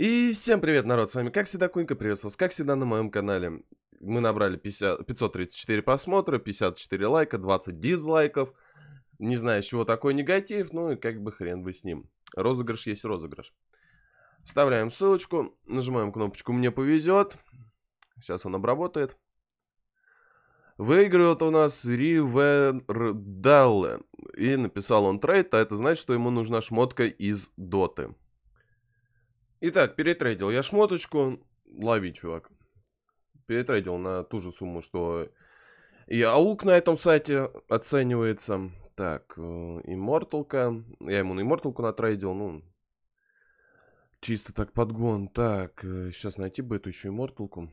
И всем привет, народ, с вами как всегда Кунька, приветствую вас как всегда на моем канале. Мы набрали 50, 534 просмотра, 54 лайка, 20 дизлайков. Не знаю, с чего такой негатив, ну и как бы хрен бы с ним. Розыгрыш есть розыгрыш. Вставляем ссылочку, нажимаем кнопочку «Мне повезет». Сейчас он обработает. Выигрывает у нас Ривердалле. И написал он трейд, а это значит, что ему нужна шмотка из доты. Итак, перетрейдил я шмоточку. Лови, чувак. Перетрейдил на ту же сумму, что и аук на этом сайте оценивается. Так, имморталка. Э, я ему на имморталку натрейдил, ну... Чисто так подгон. Так, сейчас э, найти бы эту еще имморталку.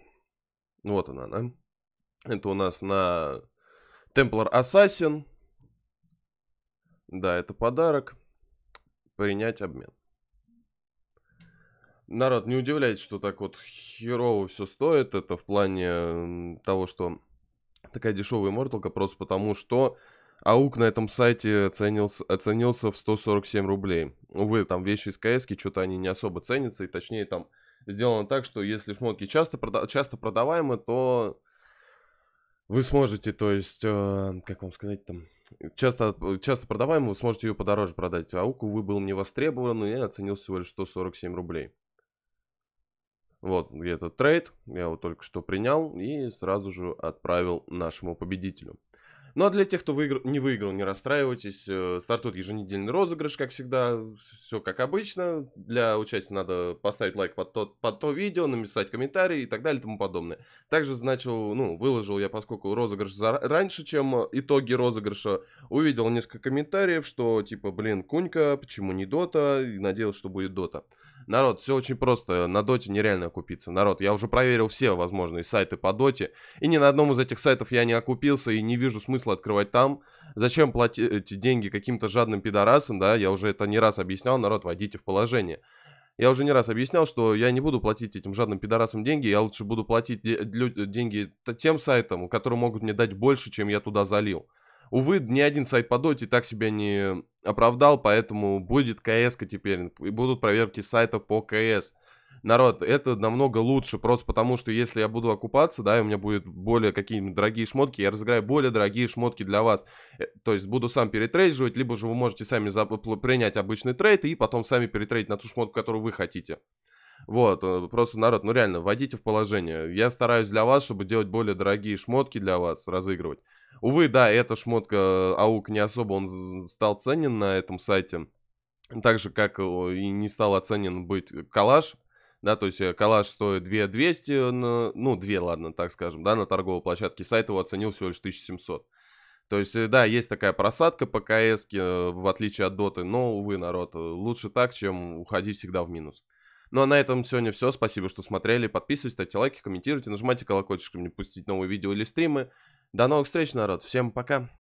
Вот она, да? Это у нас на Темплар Ассасин. Да, это подарок. Принять обмен народ, не удивляйтесь, что так вот херово все стоит. Это в плане того, что такая дешевая морталка, просто потому что аук на этом сайте оценился, оценился в 147 рублей. Увы, там вещи из КС, что-то они не особо ценятся, и точнее там сделано так, что если шмотки часто, прода часто продаваемы, то вы сможете, то есть, э, как вам сказать там, часто, часто продаваемы, вы сможете ее подороже продать. А аук, увы, был не востребован и оценил всего лишь 147 рублей. Вот где-то трейд, я его только что принял и сразу же отправил нашему победителю. Ну а для тех, кто выигр... не выиграл, не расстраивайтесь. Э, стартует еженедельный розыгрыш, как всегда. Все как обычно. Для участия надо поставить лайк под, тот, под то видео, написать комментарий и так далее и тому подобное. Также значил, ну, выложил я, поскольку розыгрыш за... раньше, чем итоги розыгрыша, увидел несколько комментариев, что типа, блин, Кунька, почему не Дота? И надеялся, что будет Дота. Народ, все очень просто. На доте нереально окупиться. Народ, я уже проверил все возможные сайты по доте. И ни на одном из этих сайтов я не окупился и не вижу смысла открывать там. Зачем платить деньги каким-то жадным пидорасам, да? Я уже это не раз объяснял. Народ, войдите в положение. Я уже не раз объяснял, что я не буду платить этим жадным пидорасам деньги, я лучше буду платить деньги тем сайтам, которые могут мне дать больше, чем я туда залил. Увы, ни один сайт по доте так себя не оправдал, поэтому будет кс теперь, и будут проверки сайта по КС. Народ, это намного лучше, просто потому что если я буду окупаться, да, и у меня будут более какие-нибудь дорогие шмотки, я разыграю более дорогие шмотки для вас. Э, то есть буду сам перетрейдживать, либо же вы можете сами принять обычный трейд и потом сами перетрейдить на ту шмотку, которую вы хотите. Вот, э, просто народ, ну реально, вводите в положение. Я стараюсь для вас, чтобы делать более дорогие шмотки для вас, разыгрывать. Увы, да, эта шмотка э, АУК не особо он стал ценен на этом сайте. Так же, как э, и не стал оценен быть э, калаш, да, то есть калаш стоит 2200, на, ну, 2, ладно, так скажем, да, на торговой площадке, сайт его оценил всего лишь 1700. То есть, да, есть такая просадка по КС, в отличие от доты, но, увы, народ, лучше так, чем уходить всегда в минус. Ну а на этом сегодня все. Спасибо, что смотрели. Подписывайтесь, ставьте лайки, комментируйте, нажимайте колокольчик, чтобы не пустить новые видео или стримы. До новых встреч, народ. Всем пока.